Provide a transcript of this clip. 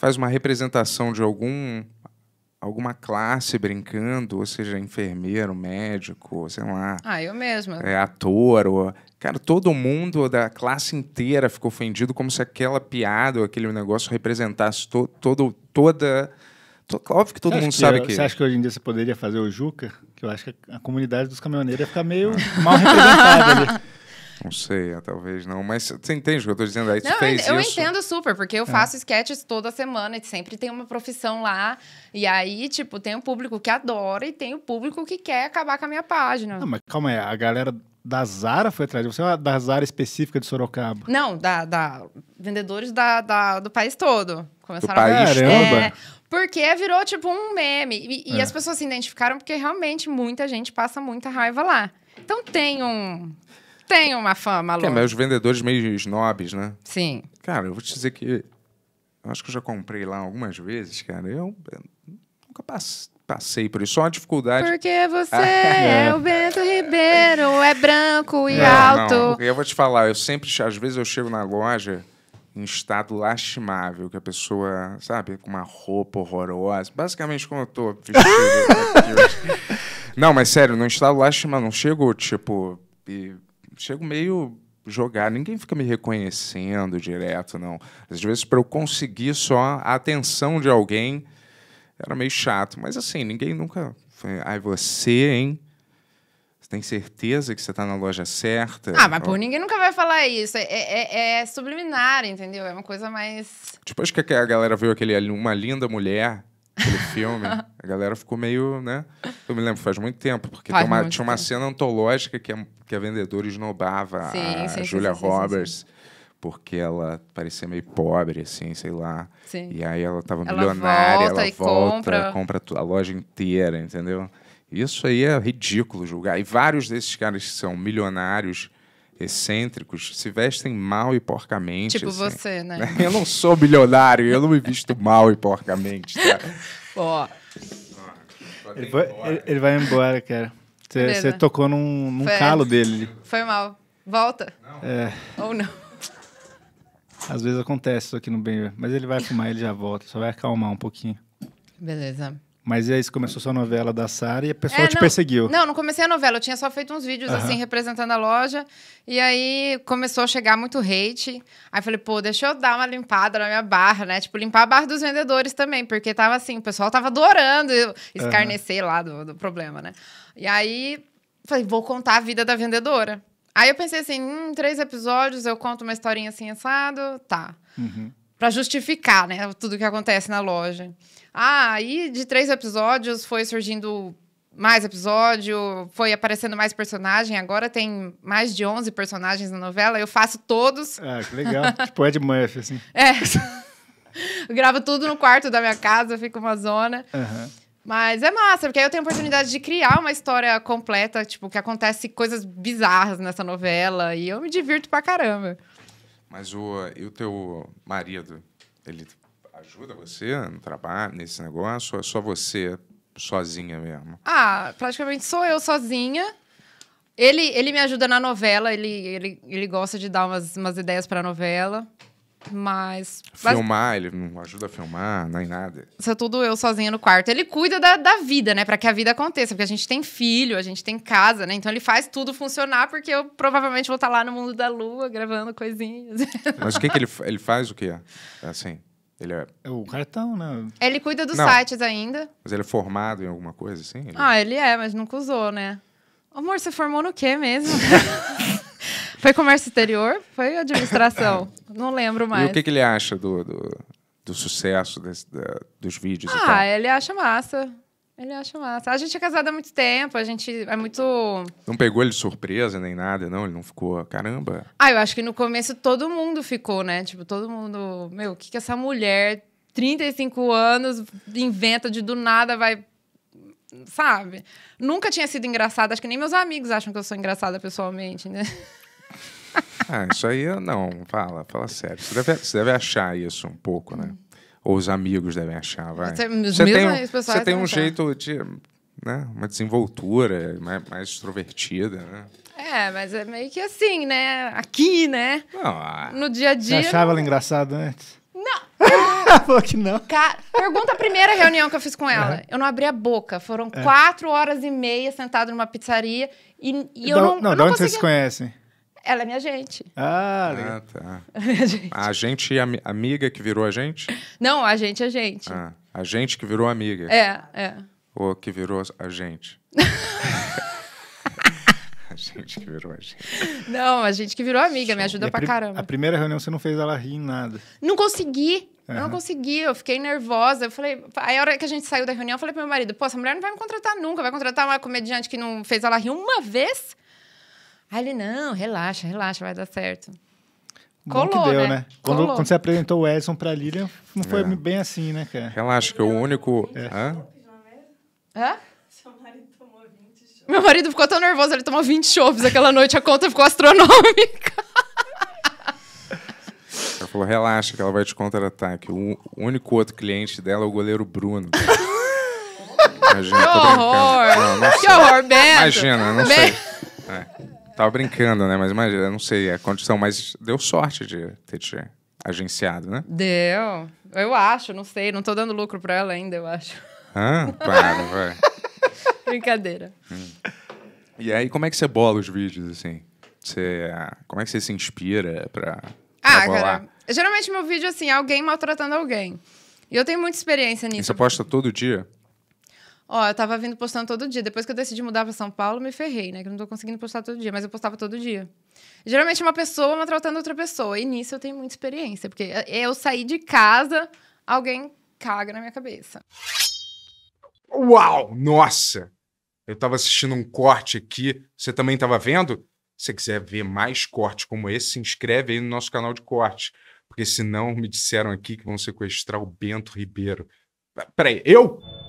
faz uma representação de algum alguma classe brincando, ou seja, enfermeiro, médico, sei lá. Ah, eu mesma. É, ator, ou... Cara, todo mundo da classe inteira ficou ofendido como se aquela piada ou aquele negócio representasse to todo, toda... óbvio que todo mundo que sabe eu, que... Você acha que hoje em dia você poderia fazer o Juca? Que eu acho que a comunidade dos caminhoneiros ia ficar meio ah. mal representada ali. Não sei, é, talvez não. Mas você entende o que eu tô dizendo? Aí não, fez eu isso. entendo super, porque eu é. faço sketches toda semana e sempre tem uma profissão lá. E aí, tipo, tem o um público que adora e tem o um público que quer acabar com a minha página. Não, mas calma aí, a galera da Zara foi atrás de você ou da Zara específica de Sorocaba? Não, da, da vendedores da, da, do país todo. Começaram do país, a... Caramba! É, porque virou, tipo, um meme. E, é. e as pessoas se identificaram porque realmente muita gente passa muita raiva lá. Então tem um tem uma fama, louca É, mas os vendedores meio snobs, né? Sim. Cara, eu vou te dizer que. Eu acho que eu já comprei lá algumas vezes, cara. Eu, eu nunca passei passei por isso. Só uma dificuldade. Porque você é. o Bento Ribeiro, é branco e não, alto. Não. Eu vou te falar, eu sempre, às vezes eu chego na loja em estado lastimável, que a pessoa, sabe, com uma roupa horrorosa. Basicamente, como eu tô vestido. não, mas sério, num estado lastimável, não chego, tipo. E chego meio jogar. Ninguém fica me reconhecendo direto, não. Às vezes, para eu conseguir só a atenção de alguém, era meio chato. Mas assim, ninguém nunca. Foi, Ai, você, hein? Você tem certeza que você está na loja certa? Ah, mas por ninguém nunca vai falar isso. É, é, é subliminar, entendeu? É uma coisa mais. depois tipo, que a galera viu aquele uma linda mulher aquele filme. A galera ficou meio, né? Eu me lembro, faz muito tempo, porque tem uma, tinha uma cena antológica que a, que a vendedora esnobava sim, a sim, Julia sim, Roberts. Porque ela parecia meio pobre, assim, sei lá. E aí ela tava ela milionária, volta ela volta, compra. compra a loja inteira, entendeu? Isso aí é ridículo julgar. E vários desses caras que são milionários excêntricos se vestem mal e porcamente. Tipo assim. você, né? Eu não sou bilionário, eu não me visto mal e porcamente. Tá? Ó. Ele vai, embora. ele vai embora, cara. Você tocou num, num calo é. dele. Foi mal. Volta. Não. É. Ou não. Às vezes acontece isso aqui no bem, mas ele vai fumar, ele já volta, só vai acalmar um pouquinho. Beleza. Mas aí você começou sua novela da Sara e a pessoa é, te não, perseguiu. Não, não comecei a novela. Eu tinha só feito uns vídeos, assim, representando a loja. E aí começou a chegar muito hate. Aí falei, pô, deixa eu dar uma limpada na minha barra, né? Tipo, limpar a barra dos vendedores também. Porque tava assim, o pessoal tava adorando. Eu escarnecei lá do, do problema, né? E aí falei, vou contar a vida da vendedora. Aí eu pensei assim, hum, três episódios, eu conto uma historinha assim, assado, tá. Uhum para justificar, né, tudo que acontece na loja. Ah, aí de três episódios foi surgindo mais episódio, foi aparecendo mais personagem, agora tem mais de 11 personagens na novela, eu faço todos. Ah, que legal. tipo Ed Murphy, assim. É. eu gravo tudo no quarto da minha casa, fica uma zona. Uhum. Mas é massa, porque aí eu tenho a oportunidade de criar uma história completa, tipo, que acontece coisas bizarras nessa novela, e eu me divirto pra caramba. Mas o, e o teu marido, ele ajuda você no trabalho, nesse negócio? Ou é só você sozinha mesmo? Ah, praticamente sou eu sozinha. Ele, ele me ajuda na novela, ele, ele, ele gosta de dar umas, umas ideias para a novela. Mas. Filmar, ele não ajuda a filmar, nem nada. Isso é tudo eu sozinha no quarto. Ele cuida da, da vida, né? Pra que a vida aconteça. Porque a gente tem filho, a gente tem casa, né? Então ele faz tudo funcionar, porque eu provavelmente vou estar tá lá no mundo da lua gravando coisinhas. Mas o que, que ele, ele faz? O que é? Assim. Ele é, é... o cartão, né? Ele cuida dos não, sites ainda. Mas ele é formado em alguma coisa, assim? Ele... Ah, ele é, mas nunca usou, né? Amor, você formou no quê mesmo? Foi comércio exterior? Foi administração? Não lembro mais. E o que, que ele acha do, do, do sucesso desse, da, dos vídeos? Ah, então? ele acha massa. Ele acha massa. A gente é casado há muito tempo, a gente é muito. Não pegou ele de surpresa nem nada, não? Ele não ficou, caramba. Ah, eu acho que no começo todo mundo ficou, né? Tipo, todo mundo. Meu, o que, que essa mulher, 35 anos, inventa de do nada, vai. Sabe? Nunca tinha sido engraçada. Acho que nem meus amigos acham que eu sou engraçada pessoalmente, né? Ah, isso aí eu não. Fala, fala sério. Você deve, você deve achar isso um pouco, né? Ou os amigos devem achar, vai. Você, você tem, um, você tem um jeito de. Né? Uma desenvoltura mais, né, mais extrovertida, né? É, mas é meio que assim, né? Aqui, né? Não, ah, no dia a dia. Você achava ela engraçada antes? Não. falou que não. pergunta a primeira reunião que eu fiz com ela. É. Eu não abri a boca. Foram é. quatro horas e meia sentado numa pizzaria. E, e eu não. Não, não de onde vocês se conhecem? Ela é minha gente. Ah, ah legal. Ah, tá. É minha gente. A gente e a amiga que virou a gente? Não, a gente é a gente. Ah, a gente que virou amiga. É, é. Ou que virou a gente. a gente que virou a gente. Não, a gente que virou amiga, Show. me ajuda pra caramba. A primeira reunião você não fez ela rir em nada. Não consegui. Uhum. Eu não consegui, eu fiquei nervosa. Eu falei, aí a hora que a gente saiu da reunião, eu falei pro meu marido: pô, essa mulher não vai me contratar nunca, vai contratar uma comediante que não fez ela rir uma vez. Aí ele, não, relaxa, relaxa, vai dar certo. Colou, que deu, né? né? Quando, quando, você apresentou o Edson pra Lilian, não foi é. bem assim, né, cara? Relaxa, que o único... É. Hã? Hã? Meu marido ficou tão nervoso, ele tomou 20 chopes aquela noite, a conta ficou astronômica. Ela falou, relaxa, que ela vai te contra ataque o único outro cliente dela é o goleiro Bruno. Imagina, que horror! Não, não que horror, Beto! Imagina, não Beto. sei. Tava brincando, né? Mas imagina, eu não sei a condição, mas deu sorte de ter te agenciado, né? Deu. Eu acho, não sei. Não tô dando lucro pra ela ainda, eu acho. Ah, Para, vai. Brincadeira. Hum. E aí, como é que você bola os vídeos, assim? Você, ah, como é que você se inspira pra, pra ah, bolar? Cara, geralmente meu vídeo, assim, é alguém maltratando alguém. E eu tenho muita experiência nisso. E você posta todo dia? Ó, eu tava vindo postando todo dia. Depois que eu decidi mudar pra São Paulo, me ferrei, né? Que eu não tô conseguindo postar todo dia, mas eu postava todo dia. Geralmente uma pessoa maltratando outra pessoa. E nisso eu tenho muita experiência, porque é, é eu saí de casa, alguém caga na minha cabeça. Uau! Nossa! Eu tava assistindo um corte aqui. Você também tava vendo? Se você quiser ver mais cortes como esse, se inscreve aí no nosso canal de cortes. Porque senão me disseram aqui que vão sequestrar o Bento Ribeiro. Peraí, eu?